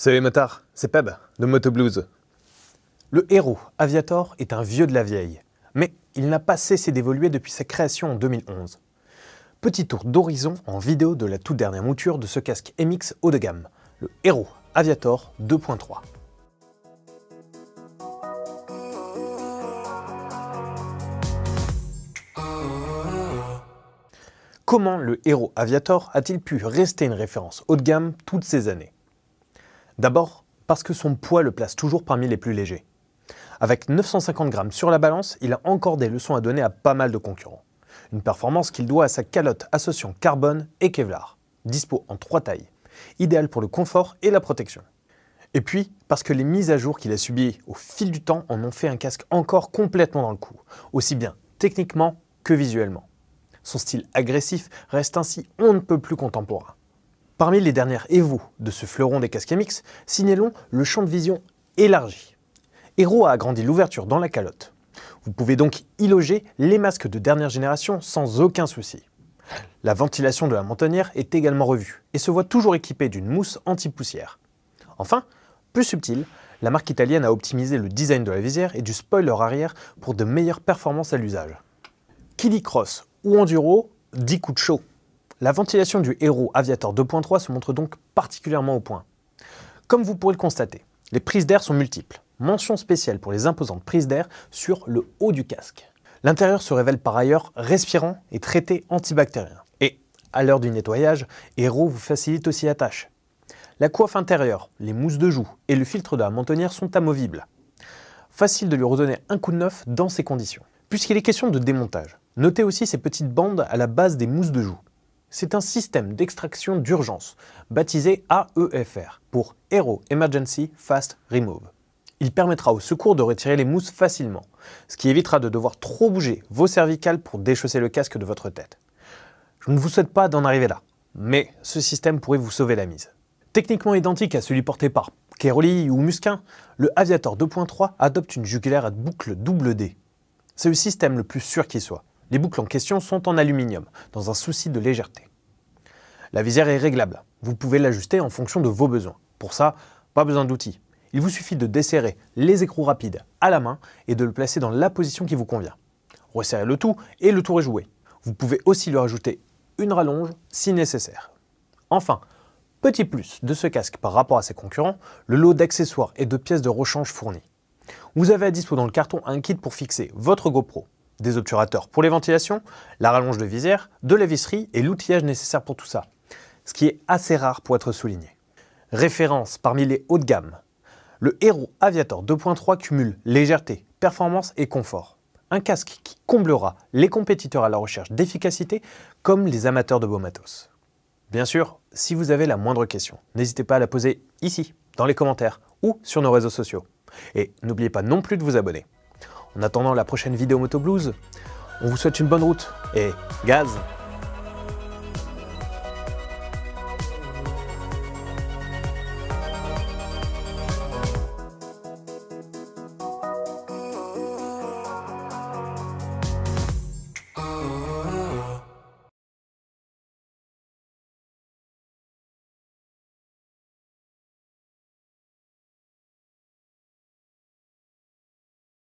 Salut les c'est Peb de Moto Blues. Le héros, Aviator, est un vieux de la vieille, mais il n'a pas cessé d'évoluer depuis sa création en 2011. Petit tour d'horizon en vidéo de la toute dernière mouture de ce casque MX haut de gamme, le héros Aviator 2.3. Comment le héros Aviator a-t-il pu rester une référence haut de gamme toutes ces années D'abord, parce que son poids le place toujours parmi les plus légers. Avec 950 grammes sur la balance, il a encore des leçons à donner à pas mal de concurrents. Une performance qu'il doit à sa calotte associant carbone et Kevlar, dispo en trois tailles, idéale pour le confort et la protection. Et puis, parce que les mises à jour qu'il a subies au fil du temps en ont fait un casque encore complètement dans le coup, aussi bien techniquement que visuellement. Son style agressif reste ainsi on ne peut plus contemporain. Parmi les dernières EVO de ce fleuron des casques MX, signalons le champ de vision élargi. Hero a agrandi l'ouverture dans la calotte. Vous pouvez donc y loger les masques de dernière génération sans aucun souci. La ventilation de la montonnière est également revue et se voit toujours équipée d'une mousse anti-poussière. Enfin, plus subtil, la marque italienne a optimisé le design de la visière et du spoiler arrière pour de meilleures performances à l'usage. Qui cross ou enduro 10 coups de chaud. La ventilation du Hero Aviator 2.3 se montre donc particulièrement au point. Comme vous pourrez le constater, les prises d'air sont multiples. Mention spéciale pour les imposantes prises d'air sur le haut du casque. L'intérieur se révèle par ailleurs respirant et traité antibactérien. Et à l'heure du nettoyage, Hero vous facilite aussi la tâche. La coiffe intérieure, les mousses de joues et le filtre de la mentonnière sont amovibles. Facile de lui redonner un coup de neuf dans ces conditions. Puisqu'il est question de démontage, notez aussi ces petites bandes à la base des mousses de joue. C'est un système d'extraction d'urgence, baptisé AEFR, pour Aero Emergency Fast Remove. Il permettra au secours de retirer les mousses facilement, ce qui évitera de devoir trop bouger vos cervicales pour déchausser le casque de votre tête. Je ne vous souhaite pas d'en arriver là, mais ce système pourrait vous sauver la mise. Techniquement identique à celui porté par Keroli ou Musquin, le Aviator 2.3 adopte une jugulaire à boucle double D. C'est le système le plus sûr qui soit, les boucles en question sont en aluminium, dans un souci de légèreté. La visière est réglable, vous pouvez l'ajuster en fonction de vos besoins. Pour ça, pas besoin d'outils. Il vous suffit de desserrer les écrous rapides à la main et de le placer dans la position qui vous convient. Resserrez le tout et le tour est joué. Vous pouvez aussi lui rajouter une rallonge si nécessaire. Enfin, petit plus de ce casque par rapport à ses concurrents, le lot d'accessoires et de pièces de rechange fournis. Vous avez à dispo dans le carton un kit pour fixer votre GoPro, des obturateurs pour les ventilations, la rallonge de visière, de la visserie et l'outillage nécessaire pour tout ça. Ce qui est assez rare pour être souligné. Référence parmi les hauts de gamme. Le Hero Aviator 2.3 cumule légèreté, performance et confort. Un casque qui comblera les compétiteurs à la recherche d'efficacité comme les amateurs de beaux matos. Bien sûr, si vous avez la moindre question, n'hésitez pas à la poser ici, dans les commentaires ou sur nos réseaux sociaux. Et n'oubliez pas non plus de vous abonner. En attendant la prochaine vidéo Moto Blues, on vous souhaite une bonne route et gaz